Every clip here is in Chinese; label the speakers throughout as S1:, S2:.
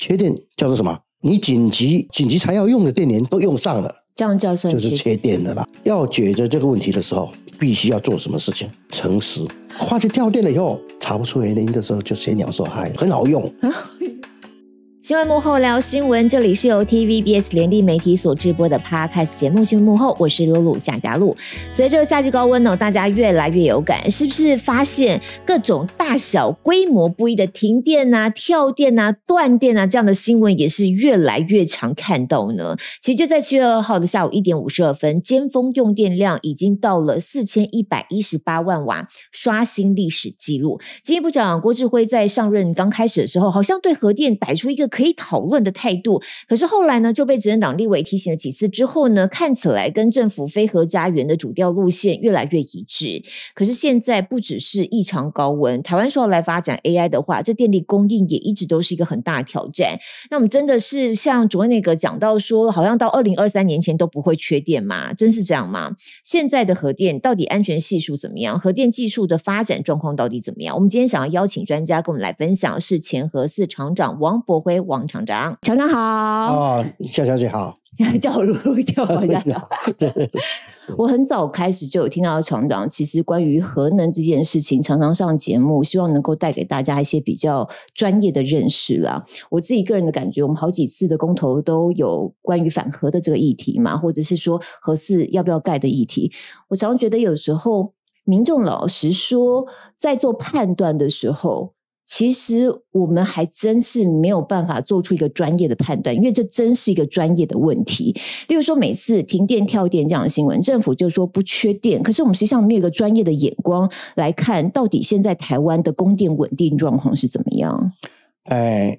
S1: 缺电叫做什么？你紧急紧急才要用的电源都用上了，这样叫就是缺电的啦。要解决这个问题的时候，必须要做什么事情？诚实。化现跳电了以后，查不出原因的时候，就先鸟说嗨，很好用。
S2: 新闻幕后聊新闻，这里是由 TVBS 联立媒体所直播的 Podcast 节目《新闻幕后》，我是露露夏佳璐。随着夏季高温呢，大家越来越有感，是不是发现各种大小规模不一的停电啊、跳电啊、断电啊这样的新闻也是越来越常看到呢？其实就在七月二号的下午一点五十二分，尖峰用电量已经到了四千一百一十八万瓦，刷新历史纪录。经济部长郭志辉在上任刚开始的时候，好像对核电摆出一个。可以讨论的态度，可是后来呢就被执政党立委提醒了几次之后呢，看起来跟政府非核家园的主调路线越来越一致。可是现在不只是异常高温，台湾说要来发展 AI 的话，这电力供应也一直都是一个很大的挑战。那我们真的是像昨天那个讲到说，好像到二零二三年前都不会缺电吗？真是这样吗？现在的核电到底安全系数怎么样？核电技术的发展状况到底怎么样？我们今天想要邀请专家跟我们来分享，是前核四厂长王博辉。王厂长，厂长好啊！小小姐好，叫我露露，叫我我很早开始就有听到厂长，其实关于核能这件事情，常常上节目，希望能够带给大家一些比较专业的认识啦。我自己个人的感觉，我们好几次的公投都有关于反核的这个议题嘛，或者是说核四要不要盖的议题。我常常觉得，有时候民众老实说，在做判断的时候。其实我们还真是没有办法做出一个专业的判断，因为这真是一个专业的问题。例如说，每次停电、跳电这样的新闻，政府就说不缺电，可是我们实际上没有一个专业的眼光来看，到
S1: 底现在台湾的供电稳定状况是怎么样。哎，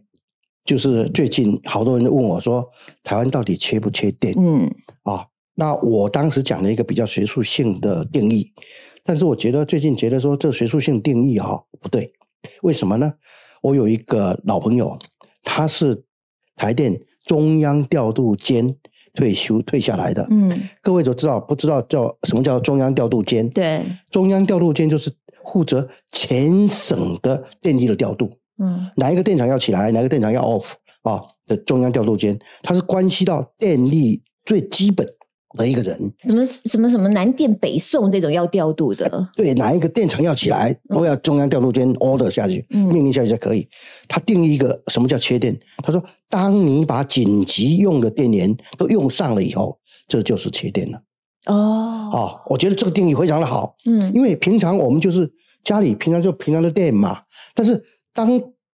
S1: 就是最近好多人都问我说，台湾到底缺不缺电？嗯，啊，那我当时讲了一个比较学术性的定义，但是我觉得最近觉得说这学术性定义哈不对。为什么呢？我有一个老朋友，他是台电中央调度监退休退下来的。嗯，各位都知道不知道叫什么叫中央调度监？对，中央调度监就是负责全省的电力的调度。嗯，哪一个电厂要起来，哪个电厂要 off 啊？的中央调度监，它是关系到电力最基本。的一个人，什么什么什么南电北送这种要调度的，对，哪一个电厂要起来都要中央调度间 order 下去，命令下去才可以。他定义一个什么叫缺电，他说：当你把紧急用的电源都用上了以后，这就是缺电了。哦，哦，我觉得这个定义非常的好。嗯，因为平常我们就是家里平常就平常的电嘛，但是当。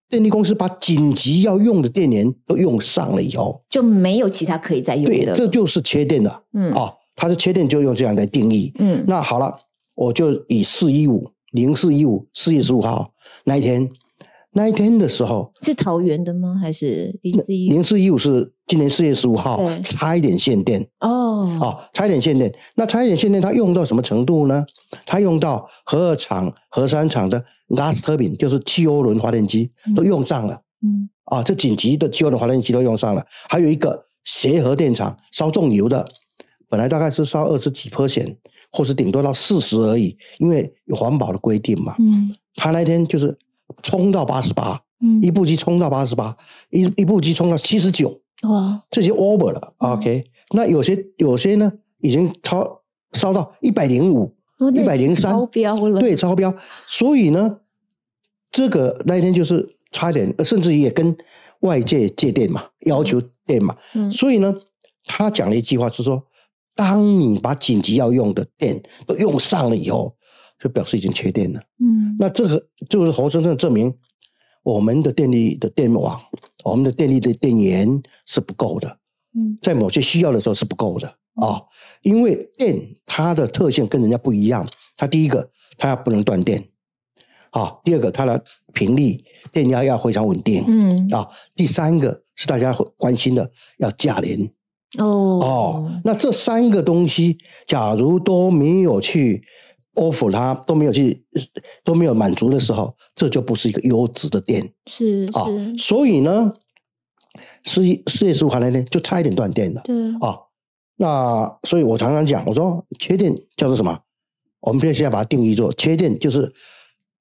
S1: 电力公司把紧急要用的电联都用上了以后，就没有其他可以再用的。对，这就是缺电了。嗯啊，它的缺电就用这样来定义。嗯，那好了，我就以四一五零四一五四月十五号那一天，那一天的时候是桃园的吗？还是零四一五是？今年四月十五号，差一点限电
S3: 哦，哦，
S1: 差一点限电。那差一点限电，它用到什么程度呢？它用到核二厂、核三厂的 gas turbine，就是汽油轮发电机都用上了。嗯，啊，这紧急的汽油轮发电机都用上了。还有一个协和电厂烧重油的，本来大概是烧二十几 percent，或是顶多到四十而已，因为有环保的规定嘛。嗯，他那天就是冲到八十八，一部机冲到八十八，一一部机冲到七十九。哇，已经 over 了，OK。那有些有些呢，已经超烧到一百零五、一百零三，超标了。对，超标。所以呢，这个那一天就是差点，甚至也跟外界借电嘛，要求电嘛。嗯。所以呢，他讲了一句话，是说：当你把紧急要用的电都用上了以后，就表示已经缺电了。嗯。那这个就是侯先生证明。我们的电力的电网，我们的电力的电源是不够的。嗯，在某些需要的时候是不够的啊，因为电它的特性跟人家不一样。它第一个，它要不能断电，好；第二个，它的频率、电压要非常稳定。嗯，啊；第三个是大家关心的，要价廉。哦哦，那这三个东西，假如都没有去。offer 他都没有去，都没有满足的时候，这就不是一个优质的店。
S3: 是啊，
S1: 所以呢，四四月十五号那天就差一点断电了。对啊，那所以我常常讲，我说缺电叫做什么？我们现在把它定义做，缺电就是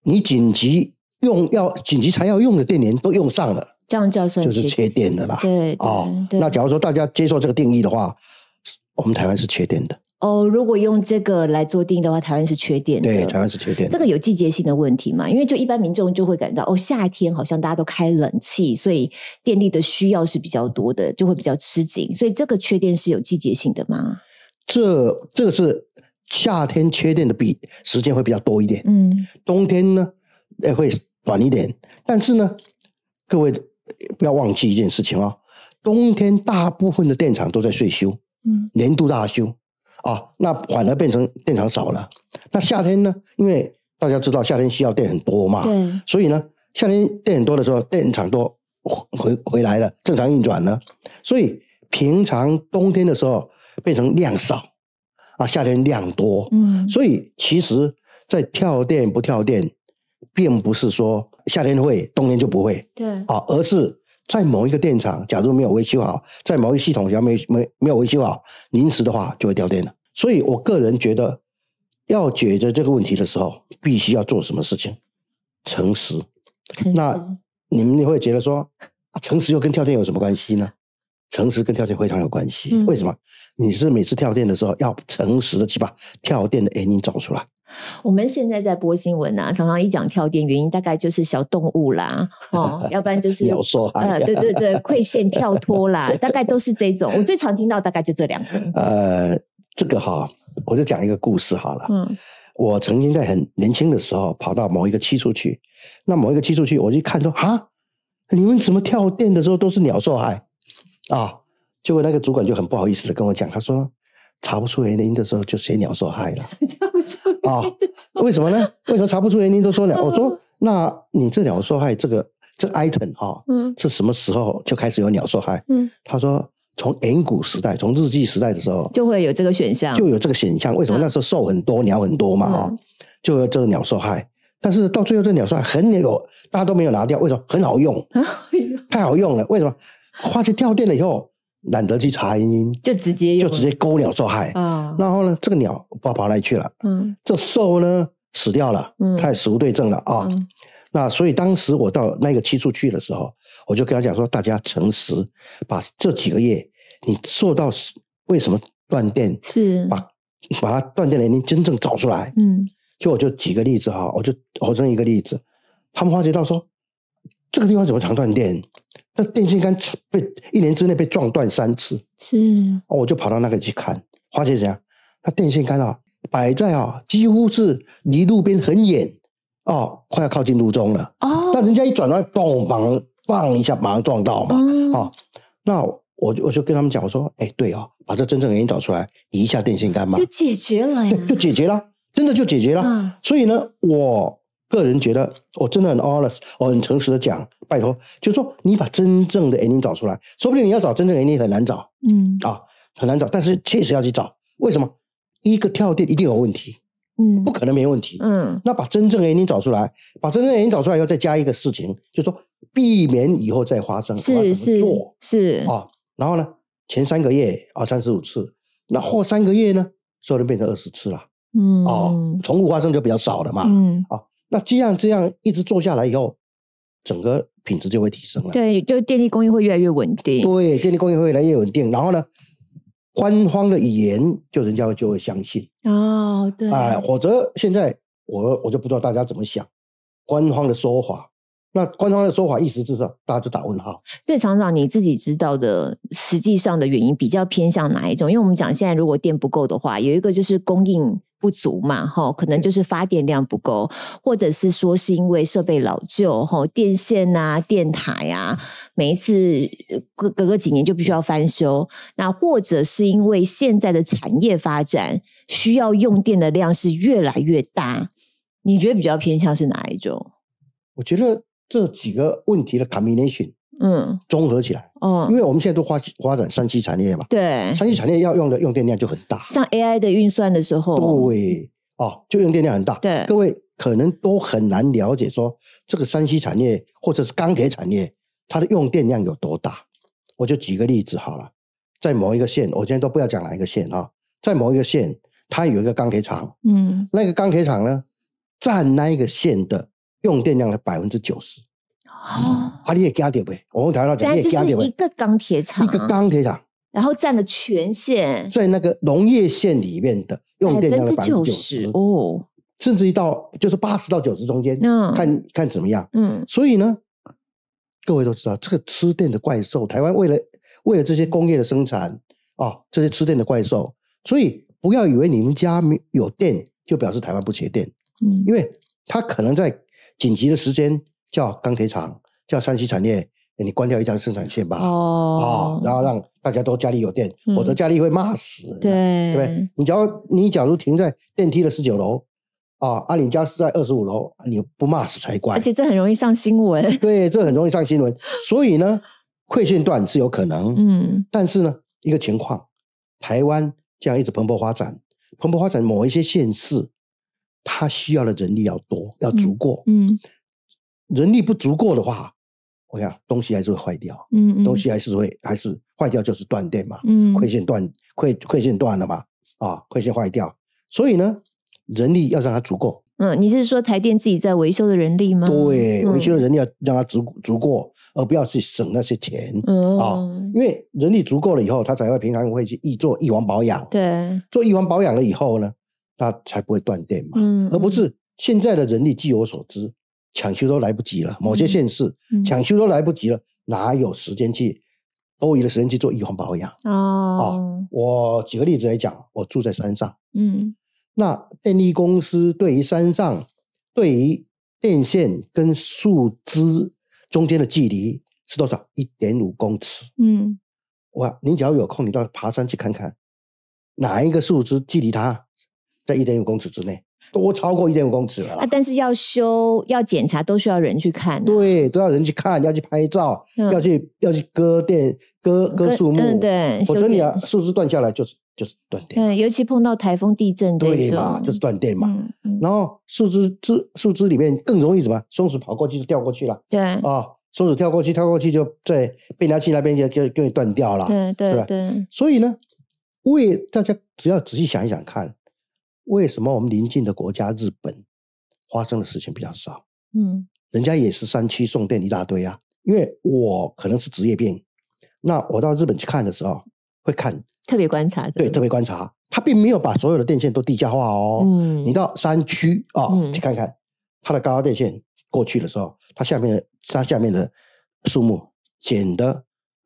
S1: 你紧急用要紧急才要用的电源都用上了，
S2: 这样叫就是缺电的啦。对
S1: 啊，那假如说大家接受这个定义的话，我们台湾是缺电的。
S2: 哦，如果用这个来做定义的话，台湾是缺电。对，台湾是缺电。这个有季节性的问题嘛？因为就一般民众就会感觉到，哦，夏天好像大家都开冷气，所以电力的需要是比较多的，就会比较吃紧。所以这个缺电是有季节性的吗？
S1: 这这个是夏天缺电的比时间会比较多一点。嗯，冬天呢，哎会短一点。但是呢，各位不要忘记一件事情啊，冬天大部分的电厂都在睡休，嗯，年度大修。啊，那反而变成电厂少了。那夏天呢？因为大家知道夏天需要电很多嘛，对。所以呢，夏天电很多的时候，电厂都回回来了，正常运转呢。所以平常冬天的时候变成量少，啊，夏天量多，嗯。所以其实，在跳电不跳电，并不是说夏天会，冬天就不会，对，啊，而是在某一个电厂，假如没有维修好，在某一系统，假如没没没有维修好，临时的话就会掉电了。所以，我个人觉得，要解决这个问题的时候，必须要做什么事情？诚实。那你们会觉得说，诚实又跟跳电有什么关系呢？诚实跟跳电非常有关系。为什么？你是每次跳电的时候要诚实的去把跳电的原因找出来。
S2: 我们现在在播新闻啊，常常一讲跳电原因，大概就是小动物啦，哦，要不然就是鸟说，啊，对对对，溃 线跳脱啦，大概都是这种。我最常听到大概就这两个。
S1: 呃。这个哈，我就讲一个故事好了。嗯，我曾经在很年轻的时候跑到某一个区处去，那某一个区处去，我就看说啊，你们怎么跳电的时候都是鸟受害啊？结果那个主管就很不好意思的跟我讲，他说查不出原因的时候就写鸟受害了。啊？为什么呢？为什么查不出原因都说鸟？我说那你这鸟受害这个这 item 哈，是什么时候就开始有鸟受害？嗯，他说。从远古时代，从日记时代的时候，就会有这个选项，就有这个选项。为什么那时候兽很多，鸟很多嘛？啊，就有这个鸟受害，但是到最后，这鸟害很有，大家都没有拿掉。为什么很好用？太好用了。为什么？花钱掉电了以后，懒得去查原因，就直接就直接勾鸟受害啊。然后呢，这个鸟不跑里去了，嗯，这兽呢死掉了，嗯，太死无对证了啊。那所以当时我到那个七处去的时候。我就跟他讲说，大家诚实，把这几个月你受到为什么断电，是把把它断电原因真正找出来。嗯，就我就举个例子哈，我就我举一个例子，他们发觉到说这个地方怎么常断电，那电线杆被一年之内被撞断三次。是，我就跑到那里去看，发现怎样，那电线杆啊摆在啊几乎是离路边很远，哦快要靠近路中了。哦，但人家一转弯，咚嘣！嘣一下，马上撞到嘛！啊，那我就我就跟他们讲，我说：“哎，对哦，把这真正原因找出来，移一下电线杆嘛，就解决了呀，就解决了，真的就解决了。”所以呢，我个人觉得，我真的很 honest，我很诚实的讲，拜托，就说你把真正的原因找出来，说不定你要找真正原因很难找，嗯，啊，很难找，但是确实要去找。为什么？一个跳电一定有问题，嗯，不可能没问题，嗯，那把真正的原因找出来，把真正原因找出来，要再加一个事情，就说。避免以后再发生，是是，做是啊，然后呢，前三个月啊三十五次，那后三个月呢，有能变成二十次了，嗯，哦，重复发生就比较少了嘛，嗯，啊，那这样这样一直做下来以后，整个品质就会提升了，对，
S2: 就电力供应会越来越
S1: 稳定，对，电力供应会越来越稳定，然后呢，官方的语言就人家就会相信，
S3: 哦，对，哎，
S1: 否则现在我我就不知道大家怎么想，官方的说法。那官方的说法一思之上，大家就打问号。
S2: 所以厂长你自己知道的，实际上的原因比较偏向哪一种？因为我们讲现在如果电不够的话，有一个就是供应不足嘛，哈，可能就是发电量不够，或者是说是因为设备老旧，哈，电线啊、电塔呀，每一次隔隔个几年就必须要翻修。那或者是因为现在的产业发展需要用电的量是越来越大，你觉得比较偏向是哪
S1: 一种？我觉得。这几个问题的 combination，嗯，综合起来，哦，因为我们现在都发发展三 C 产业嘛，对，三 C 产业要用的用电量就很大，像 AI 的运算的时候，对，哦，就用电量很大，对，各位可能都很难了解说这个三西产业或者是钢铁产业它的用电量有多大，我就举个例子好了，在某一个县，我今天都不要讲哪一个县哈，在某一个县，它有一个钢铁厂，嗯，那个钢铁厂呢，占那个县的。用电量的百分之九十
S3: 哦，
S1: 啊，你也加点呗。我们台湾，加点是一个钢铁厂，一个钢铁厂，然后占了全县，在那个农业县里面的用电量的百分之九十哦，甚至一到就是八十到九十中间，嗯，看看怎么样，嗯。所以呢，各位都知道这个吃电的怪兽，台湾为了为了这些工业的生产啊，这些吃电的怪兽，所以不要以为你们家有电就表示台湾不缺电，嗯，因为它可能在。紧急的时间叫钢铁厂，叫山西产业，你关掉一条生产线吧。哦，然后让大家都家里有电，否则家里会骂死。
S3: 对，对
S1: 对？你假如你假如停在电梯的十九楼，啊，阿里家是在二十五楼，你不骂死才怪。而且这很容易上新闻。对，这很容易上新闻。所以呢，馈线断是有可能。嗯，但是呢，一个情况，台湾这样一直蓬勃发展，蓬勃发展某一些县市。它需要的人力要多，要足够。嗯，人力不足够的话，我看东西还是会坏掉。嗯嗯，东西还是会还是坏掉，就是断电嘛。嗯，馈线断馈馈线断了嘛？啊，馈线坏掉，所以呢，人力要让它足够。
S2: 嗯，你是说台电自己在维修
S1: 的人力吗？对，维修的人力要让它足足够，而不要去省那些钱啊。因为人力足够了以后，他才会平常会去易做易网保养。对，做易网保养了以后呢？那才不会断电嘛，而不是现在的人力，据我所知，抢修都来不及了。某些县市抢修都来不及了，哪有时间去多余的？时间去做预防保养
S3: 哦
S1: 我举个例子来讲，我住在山上，嗯，那电力公司对于山上对于电线跟树枝中间的距离是多少？一点五公尺。嗯，哇，您只要有空，你到爬山去看看，哪一个树枝距离它？在一点五公尺之内，多超过一点五公尺了。啊，但是要修要检查，都需要人去看对，都要人去看，要去拍照，要去要去割电，割割树木。嗯，对。否则你啊，树枝断下来就是就是断
S2: 电。嗯，尤其碰到台风、地震对嘛，就是
S1: 断电嘛。嗯嗯。然后树枝枝树枝里面更容易什么？松鼠跑过去就掉过去了。对。啊，松鼠跳过去跳过去，就在变压器那边就就就会断掉了。对对对。所以呢，为大家只要仔细想一想看。为什么我们邻近的国家日本发生的事情比较少？嗯，人家也是山区送电一大堆啊。因为我可能是职业病，那我到日本去看的时候会看特别观察，对，特别观察，他并没有把所有的电线都地价化哦。嗯，你到山区啊去看看，它的高压电线过去的时候，它下面的它下面的树木剪得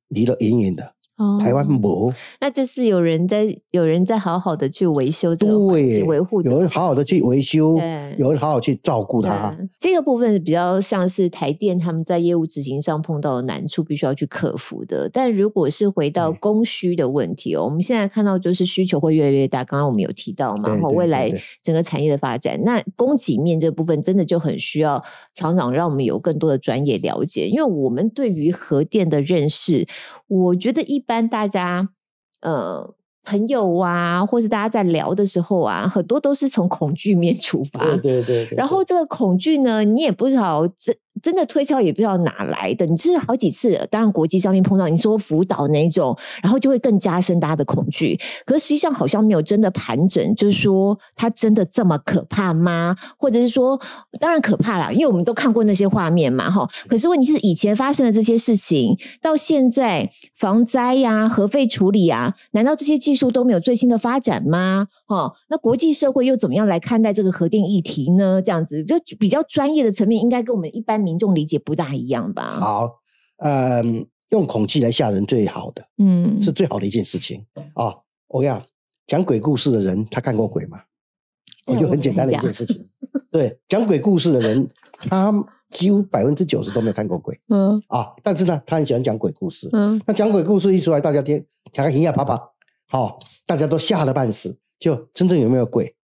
S1: 离得远远的。台湾不，
S2: 那就是有人在有人在好好的去维
S1: 修这个，维护有人好好的去维修，有人好好去照顾它。
S2: 这个部分是比较像是台电他们在业务执行上碰到的难处，必须要去克服的。但如果是回到供需的问题哦，我们现在看到就是需求会越来越大。刚刚我们有提到嘛，后未来整个产业的发展，那供给面这部分真的就很需要厂长让我们有更多的专业了解，因为我们对于核电的认识，我觉得一。一般大家，呃，朋友啊，或是大家在聊的时候啊，很多都是从恐惧面出发。
S3: 对对对。然
S2: 后这个恐惧呢，你也不好这。真的推敲也不知道哪来的，你这是好几次，当然国际上面碰到你说辅导那种，然后就会更加深大家的恐惧。可实际上好像没有真的盘整，就是说它真的这么可怕吗？或者是说当然可怕啦，因为我们都看过那些画面嘛，哈。可是问题是以前发生的这些事情，到现在防灾呀、核废处理啊，难道这些技术都没有最新的发展吗？哦，那国际社会又怎么样来看待这个核电议题呢？这样子就比较专业的层面，应该跟我们一般民众理解不大一样吧？
S1: 好，嗯，用恐惧来吓人最好的，嗯，是最好的一件事情啊。我跟你讲，讲鬼故事的人，他看过鬼吗？我就很简单的一件事情，对，讲鬼故事的人，他几乎百分之九十都没有看过鬼，嗯，啊，但是呢，他很喜欢讲鬼故事，嗯，那讲鬼故事一出来，大家听，个啪啪啪啪，好，大家都吓得半死。就真正有没有鬼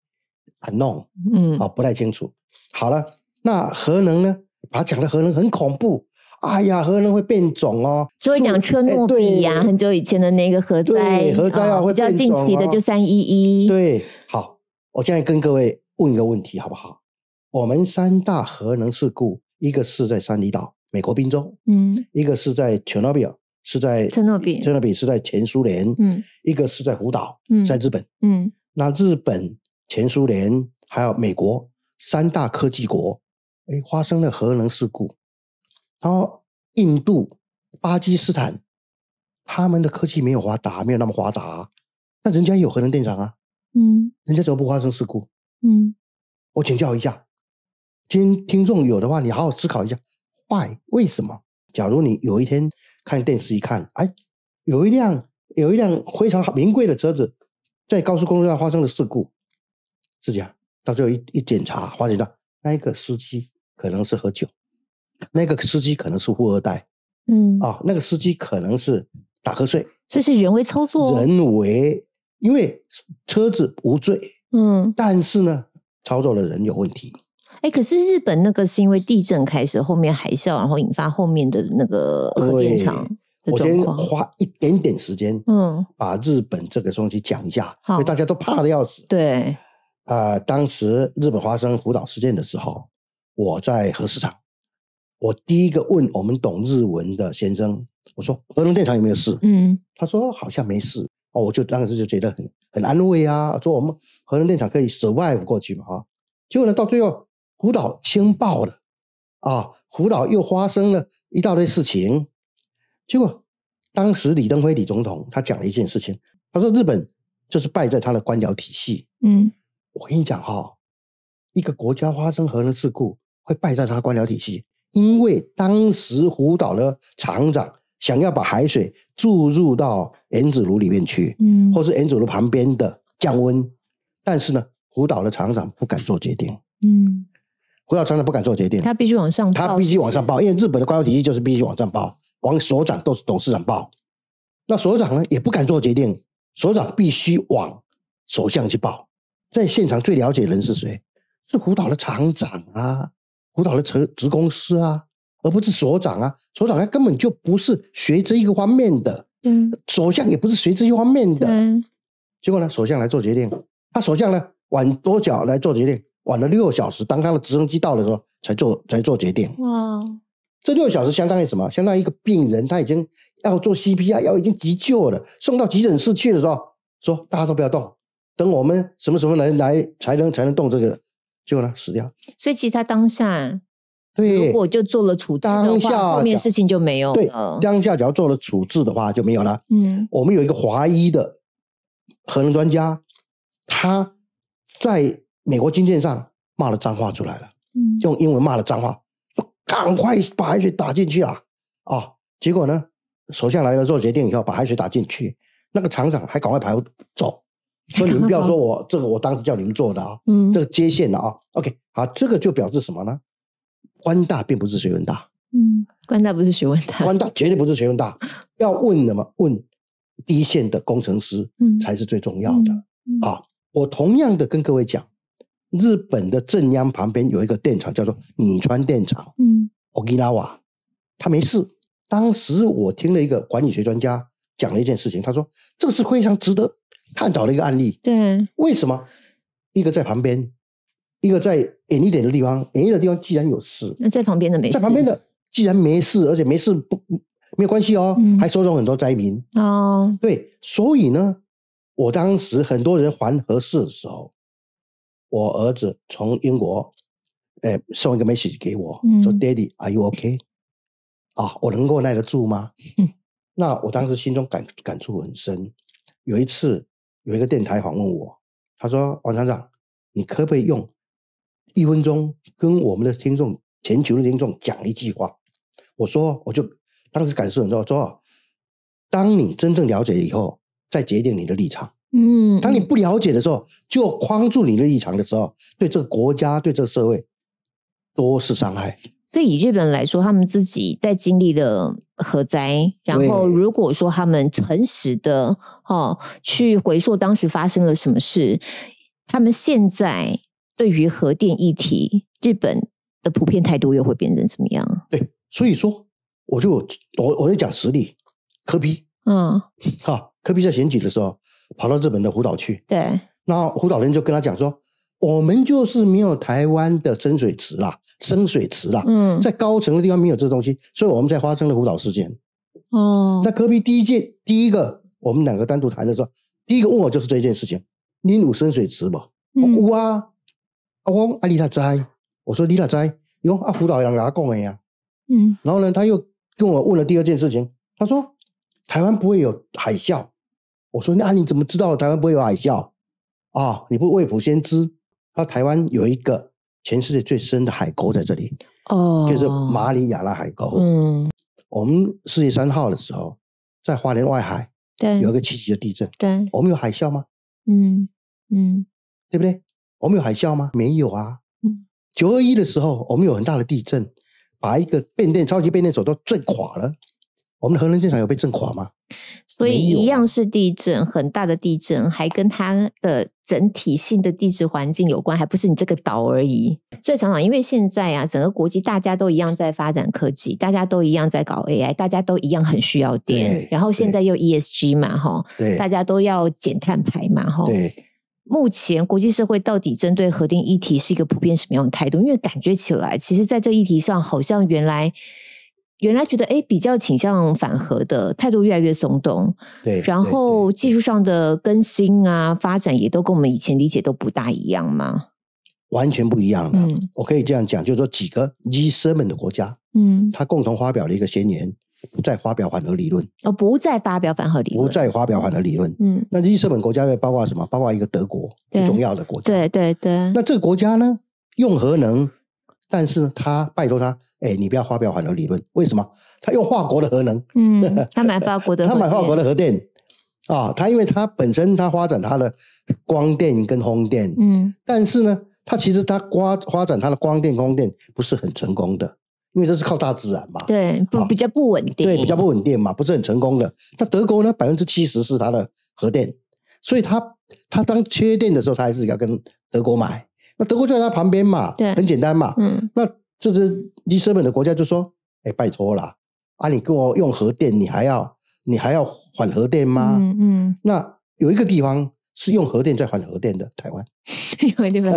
S1: ？Unknown，嗯，哦，不太清楚。好了，那核能呢？把它讲的核能很恐怖。哎呀，核能会变种哦。就会讲车尔
S2: 诺比啊，很久以前的那个核灾。核灾啊，比较近期的就三
S1: 一一。对，好，我现在跟各位问一个问题，好不好？我们三大核能事故，一个是在三里岛，美国宾州，嗯，一个是在切尔诺比尔，是在切尔诺比，切尔诺比是在前苏联，嗯，一个是在福岛，在日本，嗯。那日本、前苏联还有美国三大科技国，哎，发生了核能事故。然后印度、巴基斯坦，他们的科技没有发达，没有那么发达，那人家有核能电厂啊，嗯，人家怎么不发生事故？嗯，我请教一下，今听众有的话，你好好思考一下，Why？为什么？假如你有一天看电视一看，哎，有一辆有一辆非常名贵的车子。在高速公路上发生了事故，是这样。到最后一一检查，发现到那一个司机可能是喝酒，那个司机可能是富二代，嗯啊，那个司机可能是打瞌睡，这是人为操作。人为，因为车子无罪，嗯，但是呢，操作的人有问题。
S2: 哎，可是日本那个是因为地震开始，后面海啸，然后引发后面的那个核电厂。我先
S3: 花
S1: 一点点时间，嗯，把日本这个东西讲一下，因为大家都怕的要死。对，啊，当时日本发生福岛事件的时候，我在核市场，我第一个问我们懂日文的先生，我说核能电厂有没有事？嗯，他说好像没事，哦，我就当时就觉得很很安慰啊，说我们核能电厂可以 survive 过去嘛，啊，结果呢，到最后福岛清爆了，啊，福岛又发生了一大堆事情。结果，当时李登辉李总统他讲了一件事情，他说日本就是败在他的官僚体系。嗯，我跟你讲哈，一个国家发生核能事故会败在他官僚体系，因为当时福岛的厂长想要把海水注入到原子炉里面去，嗯，或是原子炉旁边的降温，但是呢，福岛的厂长不敢做决定，嗯，福岛厂长不敢做决定，他必须往上，他必须往上报，因为日本的官僚体系就是必须往上报。往所长、董事、董事长报，那所长呢也不敢做决定，所长必须往首相去报。在现场最了解的人是谁？是胡导的厂长啊，胡导的职职公司啊，而不是所长啊。所长呢根本就不是学这一个方面的，嗯，首相也不是学这一方面的，嗯。结果呢，首相来做决定，他首相呢晚多久来做决定，晚了六小时。当他的直升机到的时候，才做才做决定。哇！这六个小时相当于什么？相当于一个病人，他已经要做 CPR，要已经急救了，送到急诊室去的时候，说大家都不要动，等我们什么什么人来才能才能动这个。结果呢，死掉。
S2: 所以其实他当下，对，如果就做了处置当下后面事情就没有。对，
S1: 当下只要做了处置的话就没有了。嗯，我们有一个华裔的核能专家，他在美国军舰上骂了脏话出来了，嗯，用英文骂了脏话。赶快把海水打进去啊！啊，结果呢，首相来了做决定以后，把海水打进去，那个厂长还赶快跑走。说你们不要说我这个，我当时叫你们做的啊，这个接线的啊。OK，好，这个就表示什么呢？官大并不是学问大。嗯，官大不是学问大，官大绝对不是学问大。要问什么？问一线的工程师才是最重要的啊！我同样的跟各位讲。日本的正央旁边有一个电厂，叫做拟川电厂。嗯，奥吉拉瓦，他没事。当时我听了一个管理学专家讲了一件事情，他说这个是非常值得探讨的一个案例。对，为什么一个在旁边，一个在远一点的地方，远一点的地方既然有事，
S2: 那在旁边的没事，在旁边
S1: 的既然没事，而且没事不没有关系哦，还收容很多灾民
S2: 哦。
S1: 对，所以呢，我当时很多人还合适的时候。我儿子从英国，诶，送一个 message 给我，说：“Daddy，Are you OK？” 啊，我能够耐得住吗？那我当时心中感感触很深。有一次，有一个电台访问我，他说：“王厂长，你可不可以用一分钟跟我们的听众、全球的听众讲一句话？”我说：“我就当时感受很多，说，当你真正了解以后，再决定你的立场。”
S3: 嗯，当你
S1: 不了解的时候，就框住你的立场的时候，对这个国家、对这个社会，都是伤害。
S2: 所以，以日本人来说，他们自己在经历了核灾，然后如果说他们诚实的哦去回溯当时发生了什么事，他们现在对于核电议题，日本的普遍态度又会变成怎么样？对，
S1: 所以说，我就我我就讲实例，科比，嗯，好，科比在选举的时候。跑到日本的福岛去，对，那福岛人就跟他讲说，我们就是没有台湾的深水池啦，深水池啦，嗯，在高层的地方没有这东西，所以我们才发生了福岛事件。哦，那隔壁第一件第一个，我们两个单独谈的时候，第一个问我就是这件事情，你有深水池不？我有啊，我讲阿里他知，我说你他知，你讲啊福岛人他讲的呀？嗯，然后呢，他又跟我问了第二件事情，他说台湾不会有海啸。我说那你怎么知道台湾不会有海啸啊？你不未卜先知？他台湾有一个全世界最深的海沟在这里，哦，就是马里亚纳海沟。嗯，我们四月三号的时候，在花莲外海有一个七级的地震。对，我们有海啸吗？
S3: 嗯嗯，
S1: 对不对？我们有海啸吗？没有啊。九二一的时候，我们有很大的地震，把一个变电超级变电所都震垮了。我们的核能电厂有被震垮吗？
S2: 所以一样是地震，很大的地震，还跟它的整体性的地质环境有关，还不是你这个岛而已。所以，厂长，因为现在啊，整个国际大家都一样在发展科技，大家都一样在搞 AI，大家都一样很需要电。然后现在又 ESG 嘛，哈。大家都要减碳排嘛，哈。目前国际社会到底针对核电议题是一个普遍什么样的态度？因为感觉起来，其实，在这议题上，好像原来。原来觉得哎比较倾向反核的态度越来越松动，对，然后技术上的更新啊发展也都跟我们以前理解
S1: 都不大一样吗？完全不一样了，我可以这样讲，就是说几个 seven 的国家，嗯，他共同发表了一个宣言，不再发表反核理论哦，
S2: 不再发表反核理论，不再发表反核理论，嗯，那
S1: seven 国家又包括什么？包括一个德国最重要的国家，
S2: 对对对，
S1: 那这个国家呢，用核能。但是呢，他拜托他，哎，你不要发表核能理论，为什么？他用法国的核能，嗯，他买法国的，他买法国的核电啊。他因为他本身他发展他的光电跟风电，嗯，但是呢，他其实他发发展他的光电、风电不是很成功的，因为这是靠大自然嘛，对，不比较不稳定，对，比较不稳定嘛，不是很成功的。那德国呢，百分之七十是它的核电，所以他他当缺电的时候，他还是要跟德国买。那德国就在他旁边嘛，对，很简单嘛。嗯，那这是低成本的国家，就说，哎，拜托了，啊，你给我用核电，你还要，你还要缓核电吗？嗯嗯。那有一个地方是用核电在换核电的，台湾。
S2: 有没地方？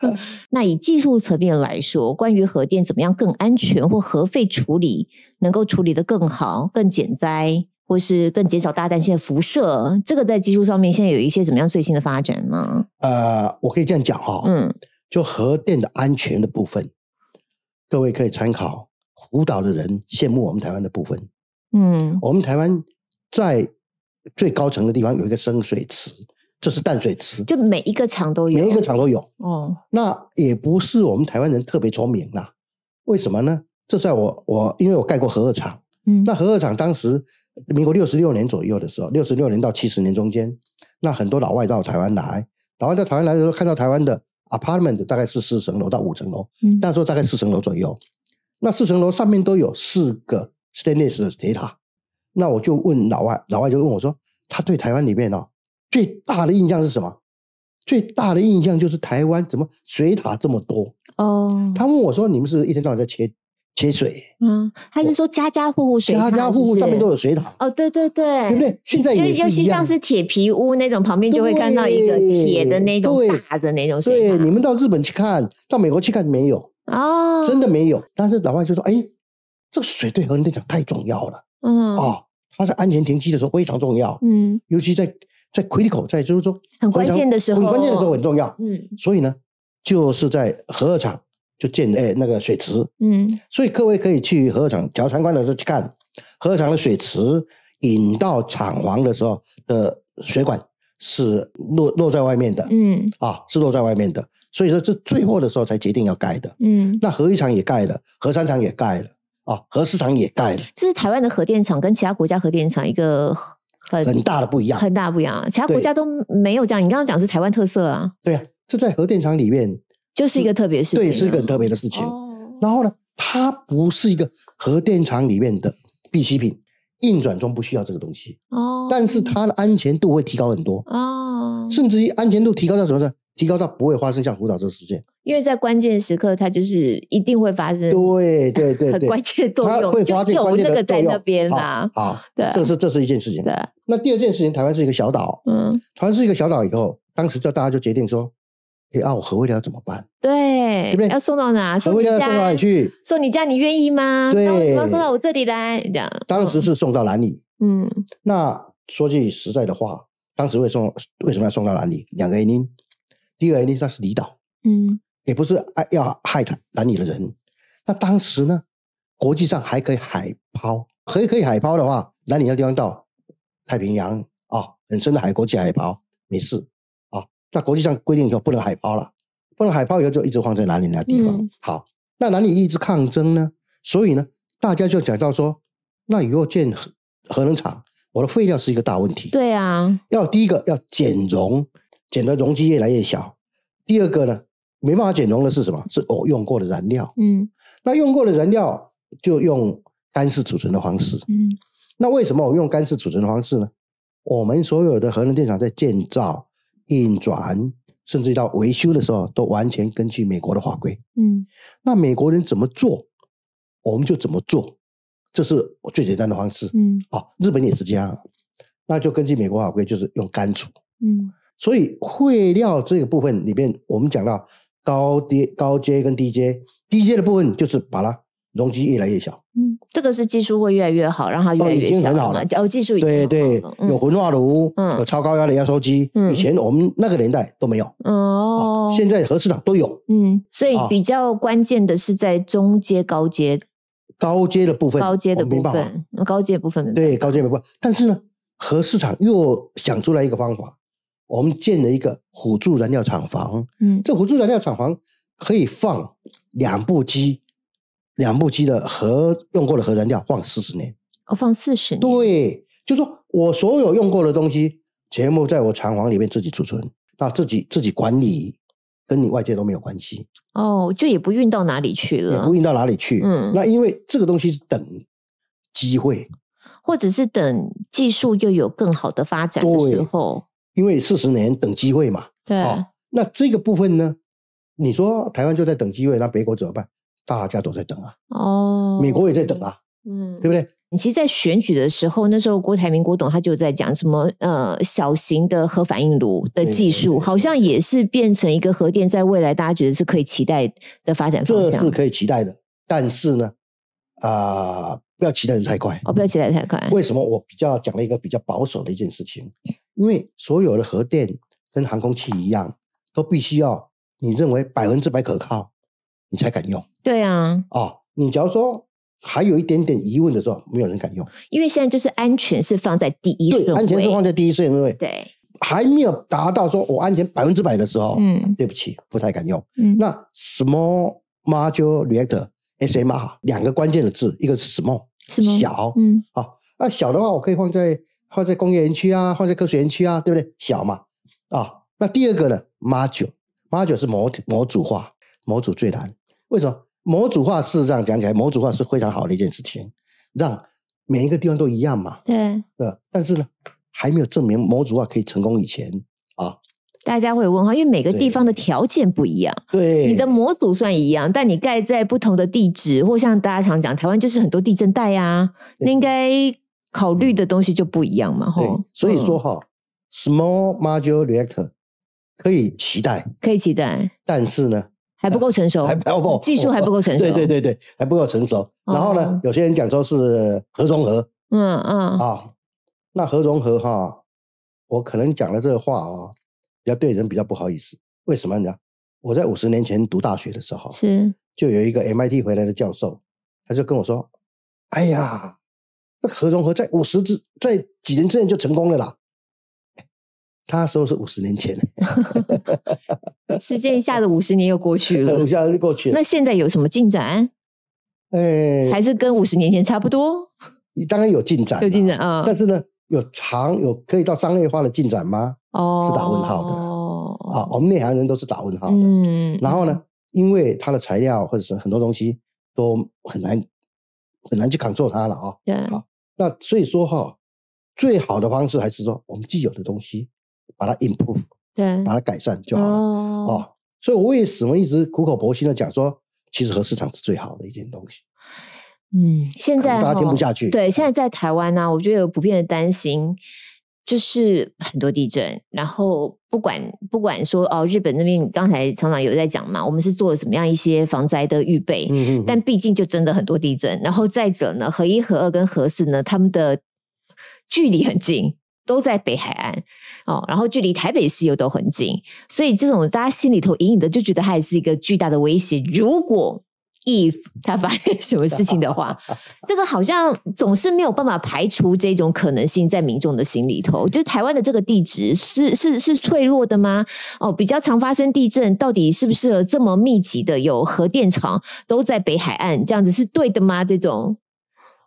S2: 那以技术层面来说，关于核电怎么样更安全，或核废处理能够处理的更好、更减灾？或是更减少大单的辐射，这个在技术上面现在有一些怎么样最新的发展吗？
S1: 呃，我可以这样讲哈，嗯，就核电的安全的部分，各位可以参考福岛的人羡慕我们台湾的部分。嗯，我们台湾在最高层的地方有一个深水池，这是淡水池，就每一个厂都有，每一个厂都有。哦，那也不是我们台湾人特别聪明啦，为什么呢？这在我我因为我盖过核二厂，嗯，那核二厂当时。民国六十六年左右的时候，六十六年到七十年中间，那很多老外到台湾来，老外到台湾来的时候看到台湾的 apartment 大概是四层楼到五层楼，那时候大概四层楼左右。那四层楼上面都有四个 stainless 的铁塔。那我就问老外，老外就问我说，他对台湾里面呢最大的印象是什么？最大的印象就是台湾怎么水塔这么多？哦，他问我说，你们是一天到晚在切？接水
S2: 啊，还是说家家户户水？家家户户上面都有水塔哦，对对对，对不对？现在也是因为尤其像是铁皮屋那种，旁边就会看到一个铁的那种
S1: 大的那种水塔。对，你们到日本去看到美国去看没有？
S2: 哦，
S3: 真的
S1: 没有。但是老外就说：“哎，这个水对核电厂太重要了。”嗯，啊，它是安全停机的时候非常重要。嗯，尤其在在魁地口，在就是说很关键的时候，很关键的时候很重要。嗯，所以呢，就是在核二厂。就建诶那个水池，嗯，所以各位可以去核厂，只要参观的时候去看核厂的水池引到厂房的时候的水管是落落在外面的，嗯，啊是落在外面的，所以说这最后的时候才决定要盖的，嗯，那核一厂也盖了，核三厂也盖了，哦，核四厂也盖了。
S2: 这是台湾的核电厂跟其他国家核电厂一个很大的不一样，很大不一样，其他国家都没有这样。你刚刚讲是台湾特色啊？
S1: 对啊，这在核电厂里面。就是一个特别事情，对，是一个很特别的事情。然后呢，它不是一个核电厂里面的必需品，运转中不需要这个东西。哦，但是它的安全度会提高很多。
S3: 哦，
S1: 甚至于安全度提高到什么？呢？提高到不会发生像福岛这个事件。
S2: 因为在关键时刻，它就是一定会发生。
S1: 对对对，很关键作用。它会发生个关键的在那边啦，好，对，这是这是一件事情。那第二件事情，台湾是一个小岛。嗯，台湾是一个小岛以后，当时就大家就决定说。哎啊，核废料怎么办？
S2: 对，对不对？要送到哪？核废料要送到哪里去？送你家，你愿意吗？对，要送到我这里来。这样，
S1: 当时是送到哪里。嗯，那说句实在的话，当时为送为什么要送到哪里？两个原因，第一个原因它是离岛，嗯，也不是爱要害他哪里的人。那当时呢，国际上还可以海抛，可以可以海抛的话，哪里要地方到太平洋啊，很深的海国际海抛没事。那国际上规定以后不能海抛了，不能海抛以后就一直放在哪里那地方好，那哪里一直抗争呢？所以呢，大家就讲到说，那以后建核能厂，我的废料是一个大问题。对啊，要第一个要减容，减的容积越来越小。第二个呢，没办法减容的是什么？是我用过的燃料。嗯，那用过的燃料就用干式储存的方式。嗯，那为什么我用干式储存的方式呢？我们所有的核能电厂在建造。运转，甚至到维修的时候，都完全根据美国的法规。嗯，那美国人怎么做，我们就怎么做，这是我最简单的方式。嗯，啊，日本也是这样，那就根据美国法规，就是用干储。嗯，所以废料这个部分里边，我们讲到高阶、高阶跟低阶，低阶的部分就是把它。容积越来越小，
S2: 嗯，这个是技术会越来越好，让它越来越小。已经很好了，
S1: 哦，技术已经对对，有纯化炉，嗯，有超高压的压缩机，以前我们那个年代都没有，
S2: 哦，现
S1: 在核市场都有，
S3: 嗯，
S2: 所以比较关键的是在中阶、高
S1: 阶、高阶的部分，高阶的部分，高阶部分没对，高阶部分。但是呢，核市场又想出来一个方法，我们建了一个辅助燃料厂房，嗯，这辅助燃料厂房可以放两部机。两部机的核用过的核燃料放四十年，哦，放四十年，对，就说我所有用过的东西全部在我厂房里面自己储存，那自己自己管理，跟你外界都没有关系，
S2: 哦，就也不运到哪里去了，也不运到哪里
S1: 去，嗯，那
S2: 因为这个东西是等机会，或者是等技术
S1: 又有更好的发展的时候，因为四十年等机会嘛，对，那这个部分呢，你说台湾就在等机会，那别国怎么办？大家都在等啊，
S3: 哦，美国也在等啊，嗯，对不
S1: 对？你其实，在选举的时候，那时候郭台铭、郭董
S2: 他就在讲什么，呃，小型的核反应炉的技术，好像也是变成一个核电在未来大家觉得是可以期待的发展方向。这是可以期待的，但是
S1: 呢，啊，不要期待的太快，哦，不要期待太快。为什么？我比较讲了一个比较保守的一件事情，因为所有的核电跟航空器一样，都必须要你认为百分之百可靠，你才敢用。对啊，啊，你假如说还有一点点疑问的时候，没有人敢用，因为现在就是安全是放在第一，位，安全是放在第一顺位，对，还没有达到说我安全百分之百的时候，嗯，对不起，不太敢用。那 small m o d u l e r e a c t o r SMR 两个关键的字，一个是 s small 小，嗯，好，那小的话我可以放在放在工业园区啊，放在科学园区啊，对不对？小嘛，啊，那第二个呢，m o d u l e m o d u l e 是模模组化，模组最难，为什么？模组化事实上讲起来，模组化是非常好的一件事情，让每一个地方都一样嘛。对，呃，但是呢，还没有证明模组化可以成功以前啊，
S2: 大家会问哈，因为每个地方的条件不一样。对，你的模组算一样，但你盖在不同的地址，或像大家常讲，台湾就是很多地震带呀，应该考虑的东西就不一样
S1: 嘛。对，所以说哈，small m o d u l e reactor 可以期待，可以期待，但是呢。还不够成熟，还不够技术，还不够成熟。对对对对，还不够成熟。然后呢，有些人讲说是核融合，嗯嗯啊，那核融合哈，我可能讲了这个话啊，比较对人比较不好意思。为什么呢？我在五十年前读大学的时候，是就有一个 MIT 回来的教授，他就跟我说：“哎呀，那核融合在五十之在几年之内就成功了啦。”他说是五十年前，
S2: 时间一下子五十年又过去了，过去了。那现在有什么进展？
S1: 哎，还是跟
S2: 五十年前差不多。
S1: 当然有进展，有进展啊。但是呢，有长有可以到商业化的进展吗？
S3: 哦，是打问号的
S1: 哦。我们内行人都是打问号的。嗯。然后呢，因为它的材料或者是很多东西都很难很难去砍做它了啊。对。好，那所以说哈，最好的方式还是说我们既有的东西。把它 improve，对，把它改善就好了
S3: 哦，
S1: 所以我为什么一直苦口婆心的讲说，其实核市场是最好的一件东西。
S3: 嗯，
S2: 现在大家不下去。对，现在在台湾呢，我觉得有普遍的担心，就是很多地震。然后不管不管说哦，日本那边刚才厂长有在讲嘛，我们是做了什么样一些防灾的预备。嗯嗯。但毕竟就真的很多地震。然后再者呢，核一、核二跟核四呢，他们的距离很近。都在北海岸哦，然后距离台北市又都很近，所以这种大家心里头隐隐的就觉得它是一个巨大的威胁。如果 If 它发生什么事情的话，这个好像总是没有办法排除这种可能性在民众的心里头。就台湾的这个地质是是是脆弱的吗？哦，比较常发生地震，到底适不适合这么密集的有核电厂都在北海岸这样子是对的吗？这种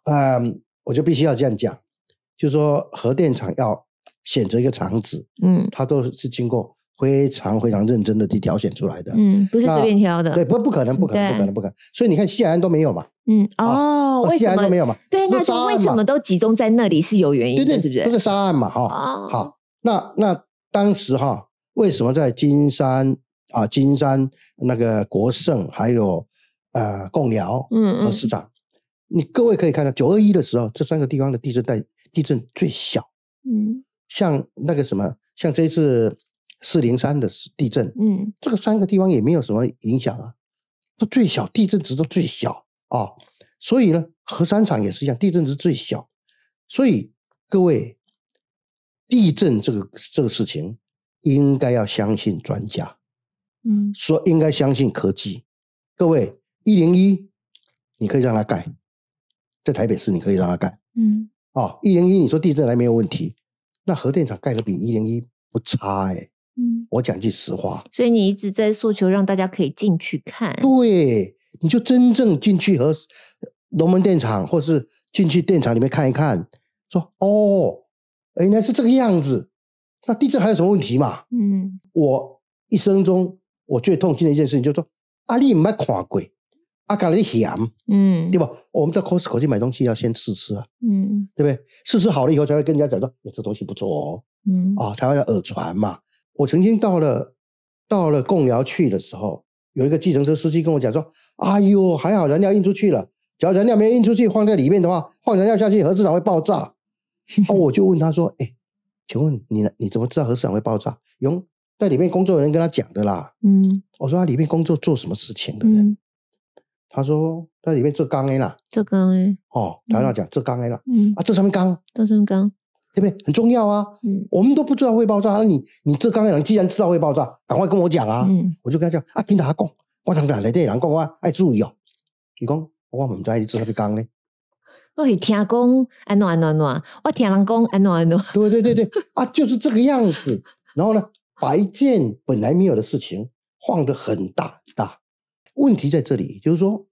S1: 嗯，我就必须要这样讲。就说核电厂要选择一个厂址，嗯，它都是经过非常非常认真的去挑选出来的，嗯，不是随便挑的，对，不，不可能，不可能，不可能，不可能。所以你看西海岸都没有嘛，
S3: 嗯，哦，西海岸都没有嘛，对，那是为什么
S1: 都集中在那里是有原因的，是不是？都是沙岸嘛，哈，好，那那当时哈，为什么在金山啊、金山那个国盛还有呃共寮，嗯嗯，市长，你各位可以看到九二一的时候这三个地方的地震带。地震最小，嗯，像那个什么，像这次四零三的地震，嗯，这个三个地方也没有什么影响啊，都最小，地震值都最小啊，所以呢，核三厂也是一样，地震值最小，所以各位，地震这个这个事情应该要相信专家，嗯，说应该相信科技，各位一零一，你可以让它盖，在台北市你可以让它盖，嗯。哦，一零一，你说地震来没有问题，那核电厂盖的比一零一不差哎。嗯，我讲句实话，所以你一直在诉求让大家可以进去看。对，你就真正进去和龙门电厂，或是进去电厂里面看一看，说哦，原来是这个样子，那地震还有什么问题嘛？嗯，我一生中我最痛心的一件事情，就是说阿丽没看过。阿咖喱咸，
S3: 嗯，对不？
S1: 我们在 Costco 去买东西要先试吃啊，嗯，对不对？试吃好了以后才会跟人家讲说，哎，这东西不错哦，嗯，哦，才会耳传嘛。我曾经到了到了贡寮去的时候，有一个计程车司机跟我讲说，哎呦，还好燃料运出去了，假如燃料没运出去，放在里面的话，放燃料下去，核市场会爆炸。哦，我就问他说，哎，请问你你怎么知道核市场会爆炸？有在里面工作的人跟他讲的啦，嗯，我说他里面工作做什么事情的人？他说：“在里面做钢 A 啦，
S2: 做钢 A
S1: 哦，他要讲做钢 A 啦，
S2: 嗯啊，这什么钢？这什么钢？
S1: 对不对？很重要啊，嗯，我们都不知道会爆炸。那你，你这钢 A，你既然知道会爆炸，赶快跟我讲啊！嗯，我就跟他讲啊，听他讲，我常常雷电人讲，我爱注意哦。你讲，我我们做爱做他的钢呢？
S2: 我是听讲，安暖安暖暖，我听人讲，安暖安暖。
S1: 对对对对，啊，就是这个样子。然后呢，把一件本来没有的事情晃得很大很大。”问题在这里，就是说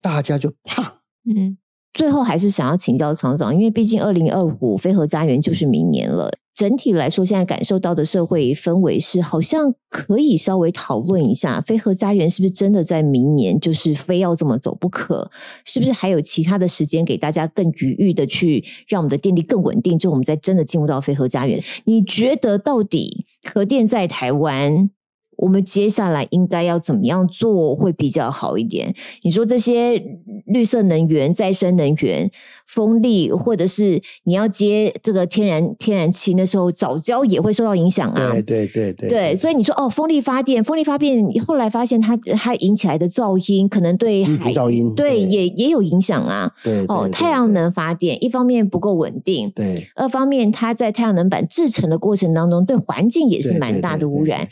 S1: 大家就怕，嗯，
S2: 最后还是想要请教厂长，因为毕竟二零二五飞核家园就是明年了。整体来说，现在感受到的社会氛围是，好像可以稍微讨论一下飞核家园是不是真的在明年就是非要这么走不可？是不是还有其他的时间给大家更愉悦的去让我们的电力更稳定，之后我们再真的进入到飞核家园？你觉得到底核电在台湾？我们接下来应该要怎么样做会比较好一点？你说这些绿色能源、再生能源、风力，或者是你要接这个天然天然气，那时候早教也会受到影响
S3: 啊。对对对对，
S2: 所以你说哦，风力发电，风力发电后来发现它它引起来的噪音可能对海噪音对也也有影响啊。对哦，太阳能发电一方面不够稳定，对；二方面它在太阳能板制成的过程当中，对环境也是蛮大的污染。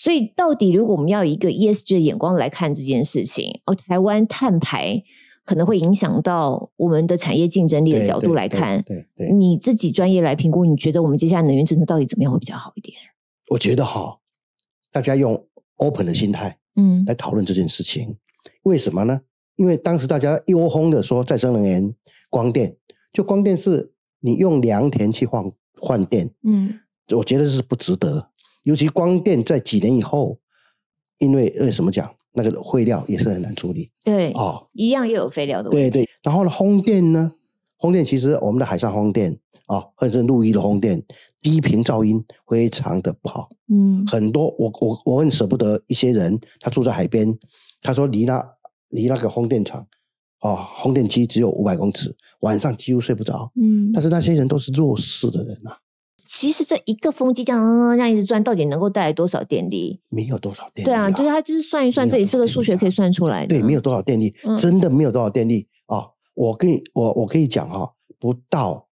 S2: 所以，到底如果我们要一个 ESG 的眼光来看这件事情，哦，台湾碳排可能会影响到我们的产业竞争力的角度来看，对，你自己专业来评估，你觉得我们接下来能源政策到底怎么样会比较好一点？
S1: 我觉得哈，大家用 open 的心态，嗯，来讨论这件事情。为什么呢？因为当时大家一窝蜂的说再生能源、光电，就光电是你用良田去换换电，嗯，我觉得是不值得。尤其光电在几年以后，因为为什么讲那个废料也是很难处理，对哦，
S2: 一样又有废
S1: 料的问题。对对。然后呢，风电呢？风电其实我们的海上风电啊，或者是陆地的风电，低频噪音非常的不好。嗯。很多我我我很舍不得一些人，他住在海边，他说离那离那个风电场啊，风电机只有五百公尺，晚上几乎睡不着。嗯。但是那些人都是弱势的人呐。
S2: 其实这一个风机这样这样一直转，到底能够带来多少电力？
S1: 没有多少电力。
S2: 对啊，就是它就是算一算，这里是个数学可以算出来的。对，
S1: 没有多少电力，真的没有多少电力啊！我跟我我可以讲哈，不到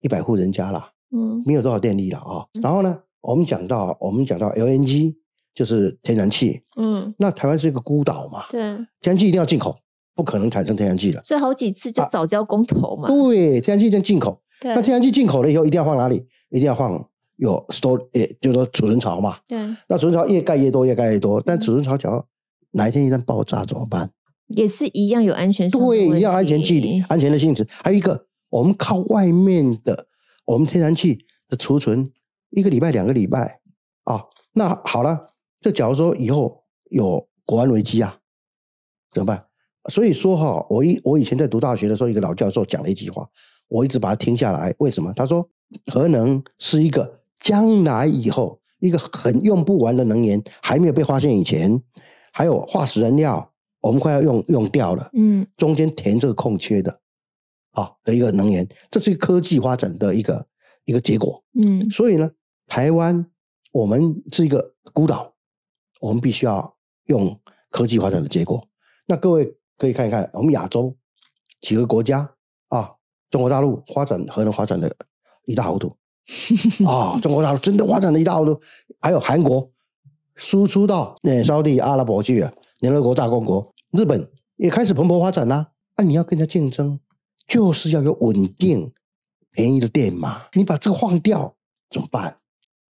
S1: 一百户人家了，嗯，没有多少电力了啊。然后呢，我们讲到我们讲到 LNG 就是天然气，嗯，那台湾是一个孤岛嘛，对，天然气一定要进口，不可能产生天然气了，
S2: 所以好几次就早交公投嘛。
S1: 对，天然气要进口，那天然气进口了以后一定要放哪里？一定要放有 s t o r e 就说储存槽嘛。对。那储存槽越盖越多，越盖越多。但储存槽只要哪一天一旦爆炸怎么办？也是一样有安全。对，一要安全距离、安全的性质。还有一个，我们靠外面的，我们天然气的储存一个礼拜、两个礼拜啊。那好了，就假如说以后有国安危机啊，怎么办？所以说哈，我以我以前在读大学的时候，一个老教授讲了一句话，我一直把它听下来。为什么？他说。核能是一个将来以后一个很用不完的能源，还没有被发现以前，还有化石燃料，我们快要用用掉了，嗯，中间填这个空缺的，啊的一个能源，这是科技发展的一个一个结果，嗯，所以呢，台湾我们是一个孤岛，我们必须要用科技发展的结果。那各位可以看一看我们亚洲几个国家啊，中国大陆发展核能发展的。一塌糊涂 啊！中国大陆真的发展的一塌糊涂，还有韩国，输出到那稍地阿拉伯去啊，联合国大公国，日本也开始蓬勃发展了。那你要跟他竞争，就是要有稳定、便宜的电嘛。你把这个换掉怎么办？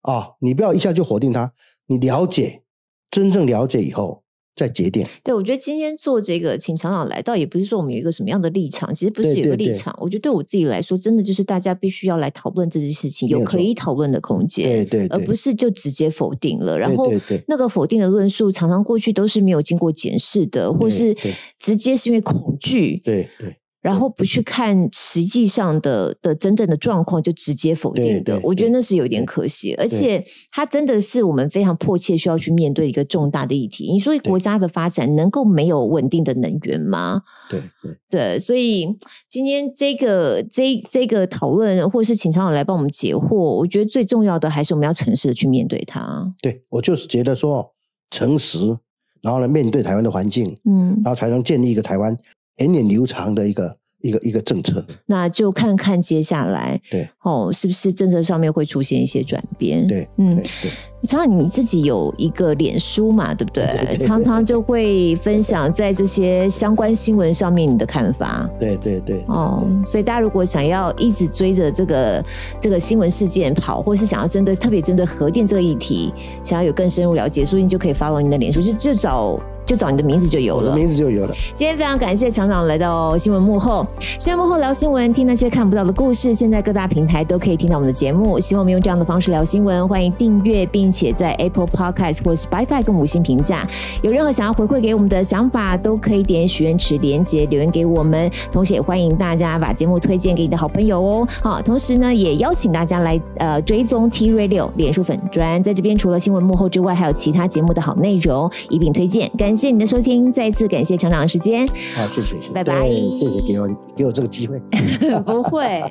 S1: 啊，你不要一下就否定它，你了解，真正了解以后。在节点，
S2: 对我觉得今天做这个，请厂长来到，也不是说我们有一个什么样的立场，其实不是有个立场。我觉得对我自己来说，真的就是大家必须要来讨论这件事情，有可以讨论的空间，对对，而不是就直接否定了。然后那个否定的论述，常常过去都是没有经过检视的，或是直接是因为恐惧。对对。然后不去看实际上的的真正的状况，就直接否定的，我觉得那是有点可惜。而且它真的是我们非常迫切需要去面对一个重大的议题。你说，国家的发展能够没有稳定的能源吗？对对对。所以今天这个这这个讨论，或者是秦长来帮我们解惑，我觉得最重要的还是我们要
S1: 诚实的去面对它。对我就是觉得说诚实，然后呢，面对台湾的环境，嗯，然后才能建立一个台湾。延年流长的一个一个一个政策，
S2: 那就看看接下来对哦，是不是政策上面会出现一些转变？对，嗯，对。常你自己有一个脸书嘛，对不对？常常就会分享在这些相关新闻上面你的看法。对对对。哦，所以大家如果想要一直追着这个这个新闻事件跑，或是想要针对特别针对核电这个议题，想要有更深入了解，所以你就可以发往你的脸书，就就找。就找你的名字就有了，名字就有了。今天非常感谢厂长来到新闻幕后，新闻幕后聊新闻，听那些看不到的故事。现在各大平台都可以听到我们的节目，希望我们用这样的方式聊新闻。欢迎订阅，并且在 Apple Podcast 或是 Spotify 跟五星评价。有任何想要回馈给我们的想法，都可以点许愿池连接留言给我们。同时，也欢迎大家把节目推荐给你的好朋友哦。好，同时呢，也邀请大家来呃追踪 T Radio 脸书粉专，在这边除了新闻幕后之外，还有其他节目的好内容一并推荐。感谢谢你的收听，再次感谢成长的时间。
S1: 好，谢谢，谢谢，拜拜。谢谢给我给我这个机会，
S3: 不会。